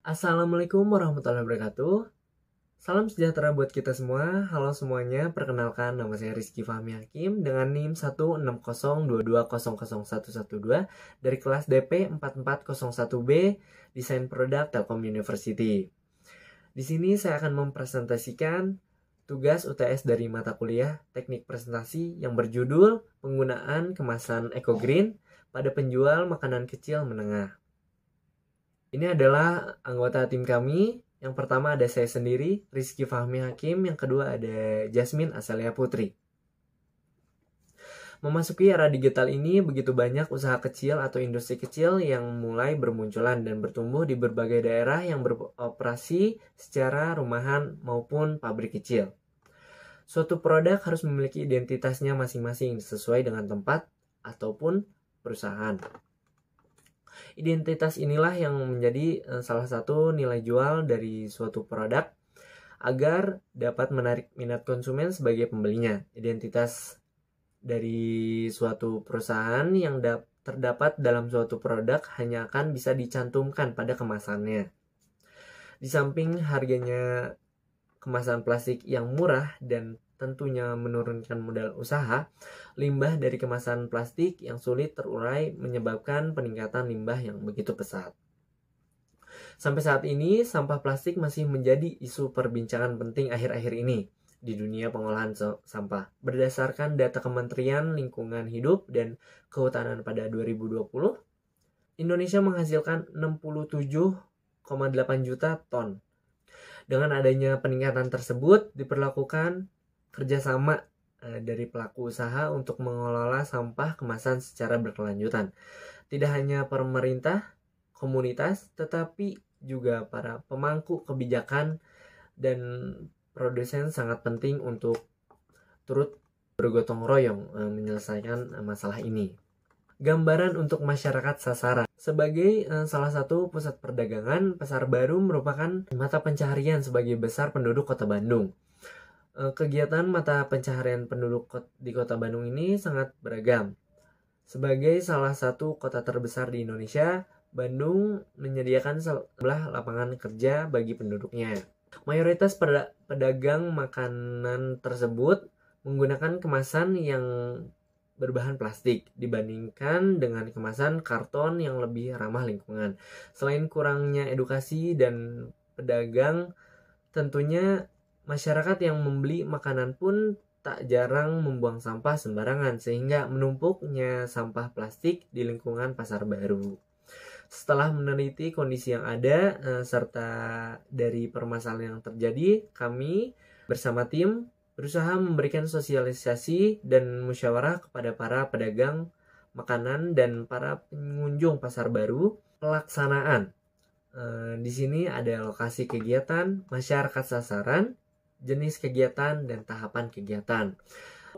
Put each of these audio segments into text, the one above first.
Assalamualaikum warahmatullahi wabarakatuh. Salam sejahtera buat kita semua. Halo semuanya, perkenalkan nama saya Rizky Fahmi Hakim dengan NIM 1602200112 dari kelas DP 4401B Desain Produk Telkom University. Di sini saya akan mempresentasikan tugas UTS dari mata kuliah Teknik Presentasi yang berjudul Penggunaan Kemasan Eco Green pada penjual makanan kecil menengah. Ini adalah anggota tim kami. Yang pertama ada saya sendiri, Rizky Fahmi Hakim. Yang kedua ada Jasmine Asalia Putri. Memasuki era digital ini, begitu banyak usaha kecil atau industri kecil yang mulai bermunculan dan bertumbuh di berbagai daerah yang beroperasi secara rumahan maupun pabrik kecil. Suatu produk harus memiliki identitasnya masing-masing sesuai dengan tempat ataupun perusahaan. Identitas inilah yang menjadi eh, salah satu nilai jual dari suatu produk agar dapat menarik minat konsumen sebagai pembelinya. Identitas dari suatu perusahaan yang terdapat dalam suatu produk hanya akan bisa dicantumkan pada kemasannya. Di samping harganya kemasan plastik yang murah dan tentunya menurunkan modal usaha, limbah dari kemasan plastik yang sulit terurai menyebabkan peningkatan limbah yang begitu pesat. Sampai saat ini, sampah plastik masih menjadi isu perbincangan penting akhir-akhir ini di dunia pengolahan sampah. Berdasarkan data Kementerian Lingkungan Hidup dan Kehutanan pada 2020, Indonesia menghasilkan 67,8 juta ton. Dengan adanya peningkatan tersebut diperlakukan kerjasama eh, dari pelaku usaha untuk mengelola sampah kemasan secara berkelanjutan. Tidak hanya pemerintah, komunitas, tetapi juga para pemangku kebijakan dan produsen sangat penting untuk turut bergotong royong eh, menyelesaikan masalah ini. Gambaran untuk masyarakat sasaran. Sebagai eh, salah satu pusat perdagangan, Pasar Baru merupakan mata pencaharian sebagai besar penduduk kota Bandung. Eh, kegiatan mata pencaharian penduduk di kota Bandung ini sangat beragam. Sebagai salah satu kota terbesar di Indonesia, Bandung menyediakan sebelah lapangan kerja bagi penduduknya. Mayoritas pedagang makanan tersebut menggunakan kemasan yang berbahan plastik dibandingkan dengan kemasan karton yang lebih ramah lingkungan. Selain kurangnya edukasi dan pedagang, tentunya Masyarakat yang membeli makanan pun tak jarang membuang sampah sembarangan sehingga menumpuknya sampah plastik di lingkungan pasar baru. Setelah meneliti kondisi yang ada eh, serta dari permasalahan yang terjadi, kami bersama tim berusaha memberikan sosialisasi dan musyawarah kepada para pedagang makanan dan para pengunjung pasar baru pelaksanaan. Eh, di sini ada lokasi kegiatan, masyarakat sasaran, jenis kegiatan, dan tahapan kegiatan.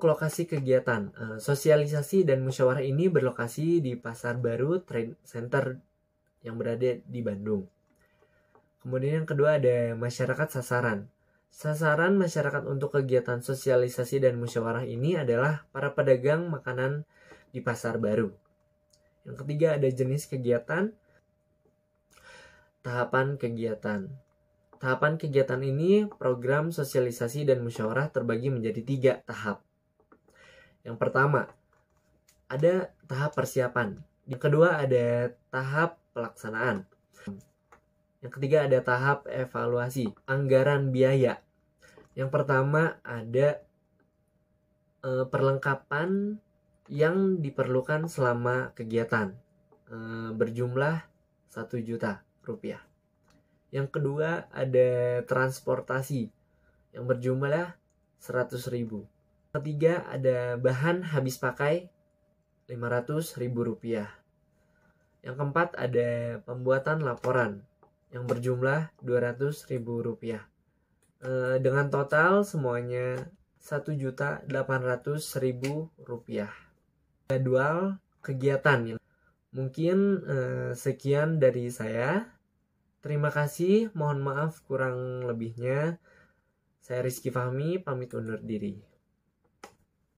Lokasi kegiatan, eh, sosialisasi dan musyawarah ini berlokasi di Pasar Baru Trade Center yang berada di Bandung. Kemudian yang kedua ada masyarakat sasaran. Sasaran masyarakat untuk kegiatan sosialisasi dan musyawarah ini adalah para pedagang makanan di pasar baru. Yang ketiga ada jenis kegiatan, tahapan kegiatan. Tahapan kegiatan ini, program sosialisasi dan musyawarah terbagi menjadi tiga tahap. Yang pertama, ada tahap persiapan. Yang kedua, ada tahap pelaksanaan. Yang ketiga, ada tahap evaluasi, anggaran biaya. Yang pertama, ada e, perlengkapan yang diperlukan selama kegiatan e, berjumlah 1 juta rupiah. Yang kedua ada transportasi yang berjumlah 100 ribu. Ketiga ada bahan habis pakai 500 ribu rupiah. Yang keempat ada pembuatan laporan yang berjumlah 200 ribu rupiah. E, dengan total semuanya 1.800.000 rupiah. Jadwal kegiatan. Mungkin eh, sekian dari saya. Terima kasih, mohon maaf kurang lebihnya. Saya Rizky Fahmi, pamit undur diri.